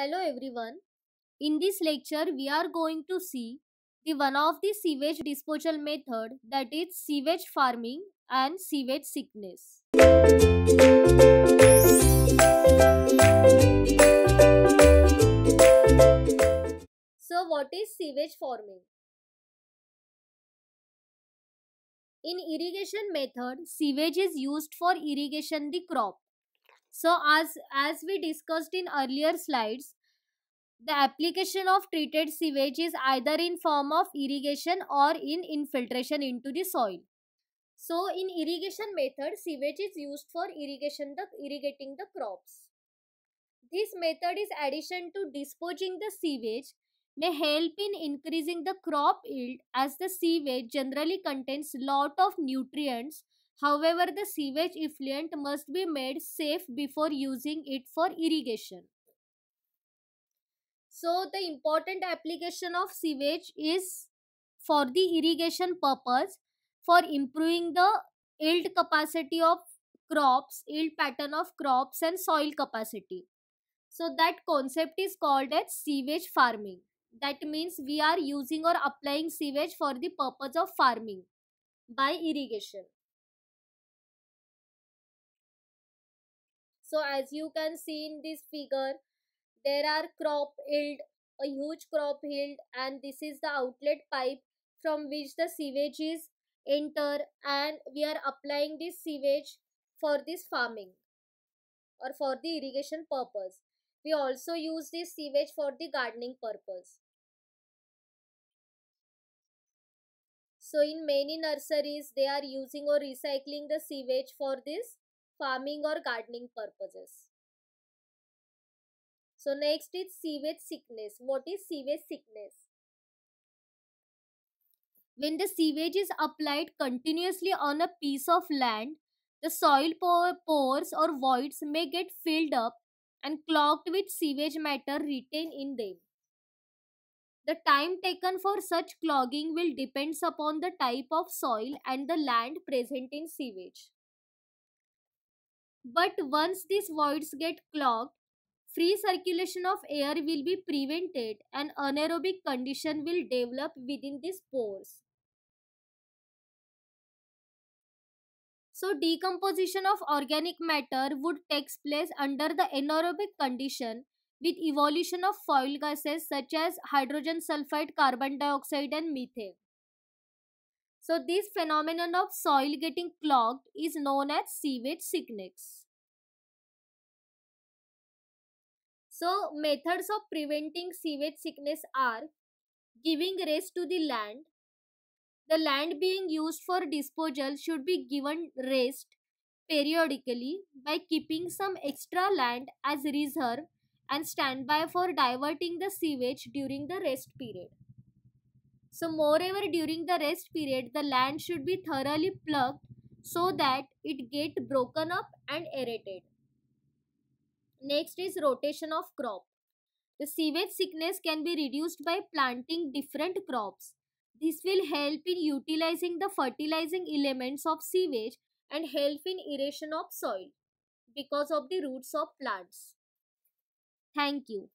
Hello everyone. In this lecture, we are going to see the one of the sewage disposal method that is sewage farming and sewage sickness. So what is sewage farming? In irrigation method, sewage is used for irrigation the crop so as as we discussed in earlier slides, the application of treated sewage is either in form of irrigation or in infiltration into the soil. So in irrigation method, sewage is used for irrigation the irrigating the crops. This method is addition to disposing the sewage may help in increasing the crop yield as the sewage generally contains lot of nutrients However, the sewage effluent must be made safe before using it for irrigation. So, the important application of sewage is for the irrigation purpose for improving the yield capacity of crops, yield pattern of crops and soil capacity. So that concept is called as sewage farming. That means we are using or applying sewage for the purpose of farming by irrigation. So as you can see in this figure, there are crop yield, a huge crop yield and this is the outlet pipe from which the sewage is enter and we are applying this sewage for this farming or for the irrigation purpose. We also use this sewage for the gardening purpose. So in many nurseries, they are using or recycling the sewage for this farming or gardening purposes. So next is sewage sickness. What is sewage sickness? When the sewage is applied continuously on a piece of land, the soil pores or voids may get filled up and clogged with sewage matter retained in them. The time taken for such clogging will depend upon the type of soil and the land present in sewage. But once these voids get clogged, free circulation of air will be prevented and anaerobic condition will develop within these pores. So decomposition of organic matter would take place under the anaerobic condition with evolution of foil gases such as hydrogen sulfide, carbon dioxide and methane. So this phenomenon of soil getting clogged is known as sewage sickness. So methods of preventing sewage sickness are giving rest to the land. The land being used for disposal should be given rest periodically by keeping some extra land as reserve and standby for diverting the sewage during the rest period. So moreover during the rest period the land should be thoroughly plucked so that it get broken up and aerated. Next is rotation of crop. The sewage sickness can be reduced by planting different crops. This will help in utilizing the fertilizing elements of sewage and help in aeration of soil because of the roots of plants. Thank you.